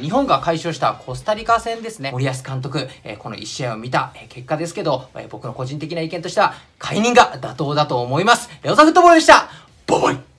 日本が解消したコスタリカ戦ですね。森保監督、えー、この1試合を見た、結果ですけど、えー、僕の個人的な意見としては、解任が妥当だと思います。レオザフットボールでしたボボイ